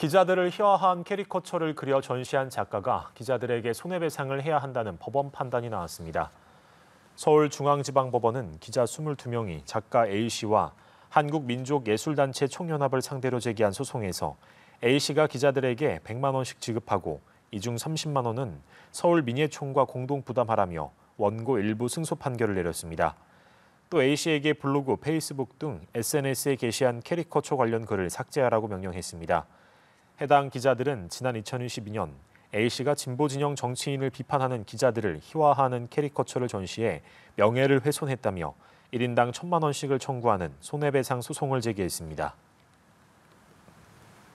기자들을 희화한 캐리커처를 그려 전시한 작가가 기자들에게 손해배상을 해야 한다는 법원 판단이 나왔습니다. 서울중앙지방법원은 기자 22명이 작가 A씨와 한국민족예술단체 총연합을 상대로 제기한 소송에서 A씨가 기자들에게 100만 원씩 지급하고 이 중 30만 원은 서울민예총과 공동 부담하라며 원고 일부 승소 판결을 내렸습니다. 또 A씨에게 블로그, 페이스북 등 SNS에 게시한 캐리커처 관련 글을 삭제하라고 명령했습니다. 해당 기자들은 지난 2022년 A씨가 진보진영 정치인을 비판하는 기자들을 희화하는 캐리커처를 전시해 명예를 훼손했다며 1인당 1 천만 원씩을 청구하는 손해배상 소송을 제기했습니다.